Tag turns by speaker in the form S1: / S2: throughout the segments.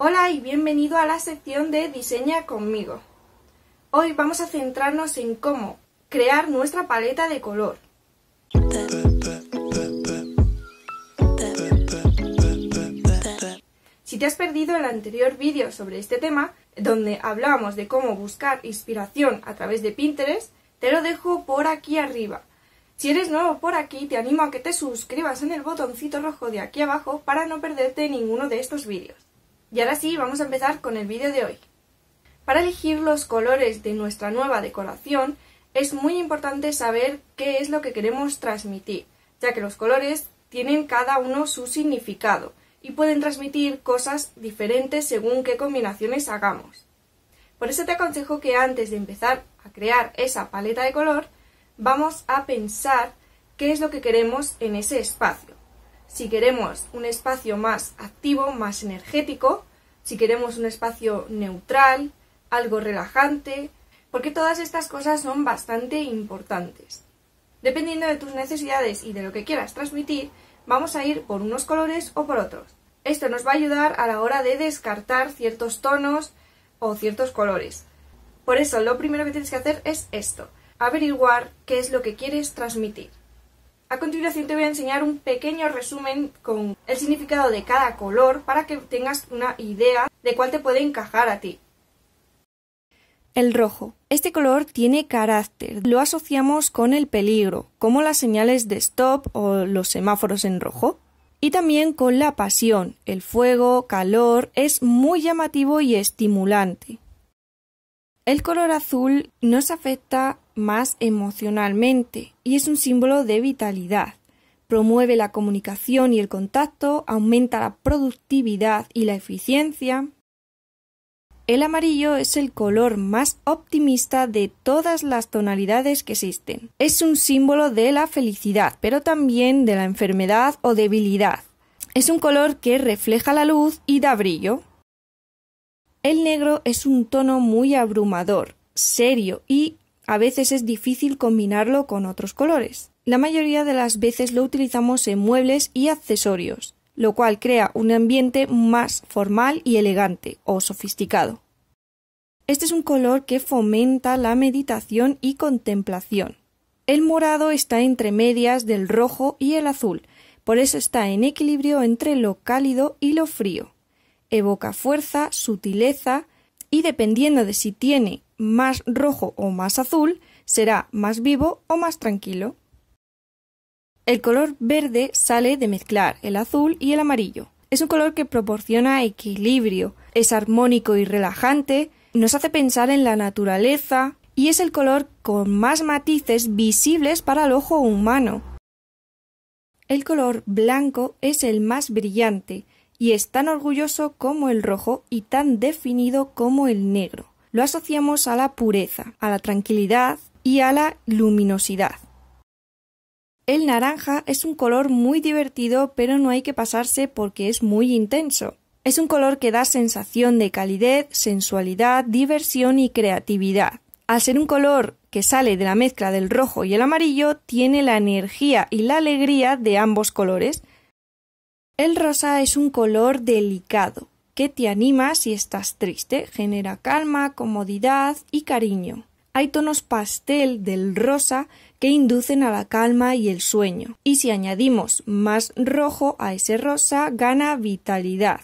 S1: Hola y bienvenido a la sección de Diseña conmigo. Hoy vamos a centrarnos en cómo crear nuestra paleta de color. Si te has perdido el anterior vídeo sobre este tema, donde hablábamos de cómo buscar inspiración a través de Pinterest, te lo dejo por aquí arriba. Si eres nuevo por aquí, te animo a que te suscribas en el botoncito rojo de aquí abajo para no perderte ninguno de estos vídeos. Y ahora sí, vamos a empezar con el vídeo de hoy. Para elegir los colores de nuestra nueva decoración es muy importante saber qué es lo que queremos transmitir, ya que los colores tienen cada uno su significado y pueden transmitir cosas diferentes según qué combinaciones hagamos. Por eso te aconsejo que antes de empezar a crear esa paleta de color, vamos a pensar qué es lo que queremos en ese espacio si queremos un espacio más activo, más energético, si queremos un espacio neutral, algo relajante, porque todas estas cosas son bastante importantes. Dependiendo de tus necesidades y de lo que quieras transmitir, vamos a ir por unos colores o por otros. Esto nos va a ayudar a la hora de descartar ciertos tonos o ciertos colores. Por eso lo primero que tienes que hacer es esto, averiguar qué es lo que quieres transmitir. A continuación te voy a enseñar un pequeño resumen con el significado de cada color para que tengas una idea de cuál te puede encajar a ti. El rojo. Este color tiene carácter. Lo asociamos con el peligro, como las señales de stop o los semáforos en rojo. Y también con la pasión. El fuego, calor, es muy llamativo y estimulante. El color azul nos afecta más emocionalmente y es un símbolo de vitalidad. Promueve la comunicación y el contacto, aumenta la productividad y la eficiencia. El amarillo es el color más optimista de todas las tonalidades que existen. Es un símbolo de la felicidad, pero también de la enfermedad o debilidad. Es un color que refleja la luz y da brillo. El negro es un tono muy abrumador, serio y a veces es difícil combinarlo con otros colores. La mayoría de las veces lo utilizamos en muebles y accesorios, lo cual crea un ambiente más formal y elegante o sofisticado. Este es un color que fomenta la meditación y contemplación. El morado está entre medias del rojo y el azul, por eso está en equilibrio entre lo cálido y lo frío. Evoca fuerza, sutileza, y dependiendo de si tiene más rojo o más azul será más vivo o más tranquilo. El color verde sale de mezclar el azul y el amarillo. Es un color que proporciona equilibrio, es armónico y relajante, nos hace pensar en la naturaleza y es el color con más matices visibles para el ojo humano. El color blanco es el más brillante y es tan orgulloso como el rojo y tan definido como el negro lo asociamos a la pureza, a la tranquilidad y a la luminosidad. El naranja es un color muy divertido, pero no hay que pasarse porque es muy intenso. Es un color que da sensación de calidez, sensualidad, diversión y creatividad. Al ser un color que sale de la mezcla del rojo y el amarillo, tiene la energía y la alegría de ambos colores. El rosa es un color delicado, que te anima si estás triste, genera calma, comodidad y cariño. Hay tonos pastel del rosa que inducen a la calma y el sueño. Y si añadimos más rojo a ese rosa, gana vitalidad.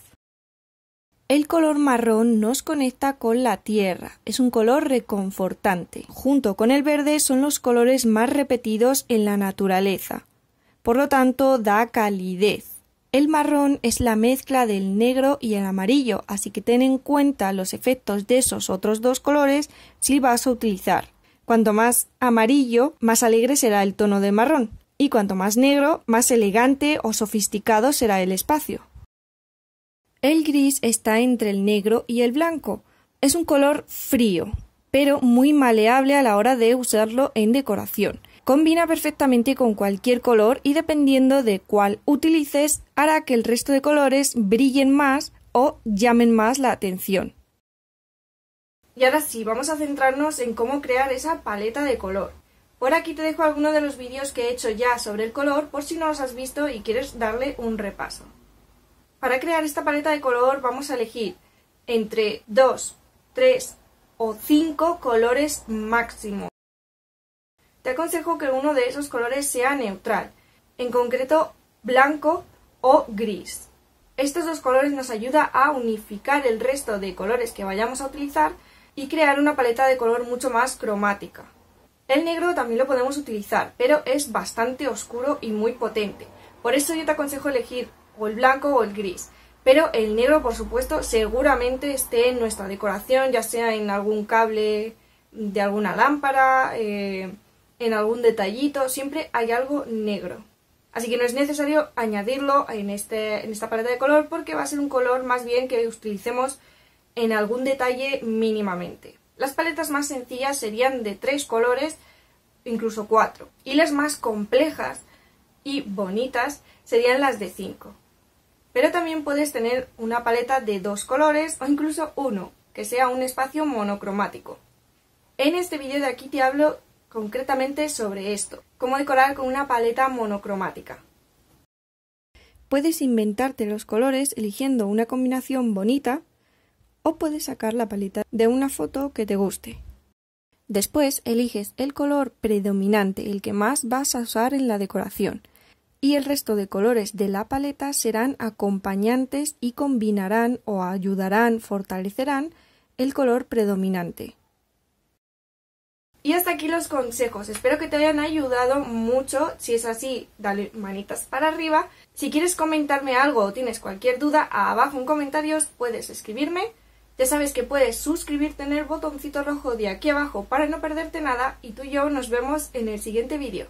S1: El color marrón nos conecta con la tierra, es un color reconfortante. Junto con el verde son los colores más repetidos en la naturaleza. Por lo tanto, da calidez. El marrón es la mezcla del negro y el amarillo, así que ten en cuenta los efectos de esos otros dos colores si vas a utilizar. Cuanto más amarillo, más alegre será el tono de marrón, y cuanto más negro, más elegante o sofisticado será el espacio. El gris está entre el negro y el blanco. Es un color frío, pero muy maleable a la hora de usarlo en decoración. Combina perfectamente con cualquier color y dependiendo de cuál utilices hará que el resto de colores brillen más o llamen más la atención. Y ahora sí, vamos a centrarnos en cómo crear esa paleta de color. Por aquí te dejo algunos de los vídeos que he hecho ya sobre el color por si no los has visto y quieres darle un repaso. Para crear esta paleta de color vamos a elegir entre 2, 3 o 5 colores máximo te aconsejo que uno de esos colores sea neutral, en concreto blanco o gris. Estos dos colores nos ayuda a unificar el resto de colores que vayamos a utilizar y crear una paleta de color mucho más cromática. El negro también lo podemos utilizar, pero es bastante oscuro y muy potente. Por eso yo te aconsejo elegir o el blanco o el gris. Pero el negro, por supuesto, seguramente esté en nuestra decoración, ya sea en algún cable de alguna lámpara, eh, en algún detallito, siempre hay algo negro. Así que no es necesario añadirlo en, este, en esta paleta de color porque va a ser un color más bien que utilicemos en algún detalle mínimamente. Las paletas más sencillas serían de tres colores, incluso cuatro. Y las más complejas y bonitas serían las de cinco. Pero también puedes tener una paleta de dos colores o incluso uno, que sea un espacio monocromático. En este vídeo de aquí te hablo concretamente sobre esto, cómo decorar con una paleta monocromática. Puedes inventarte los colores eligiendo una combinación bonita o puedes sacar la paleta de una foto que te guste. Después eliges el color predominante, el que más vas a usar en la decoración, y el resto de colores de la paleta serán acompañantes y combinarán o ayudarán, fortalecerán el color predominante. Y hasta aquí los consejos. Espero que te hayan ayudado mucho. Si es así, dale manitas para arriba. Si quieres comentarme algo o tienes cualquier duda, abajo en comentarios puedes escribirme. Ya sabes que puedes suscribirte en el botoncito rojo de aquí abajo para no perderte nada y tú y yo nos vemos en el siguiente vídeo.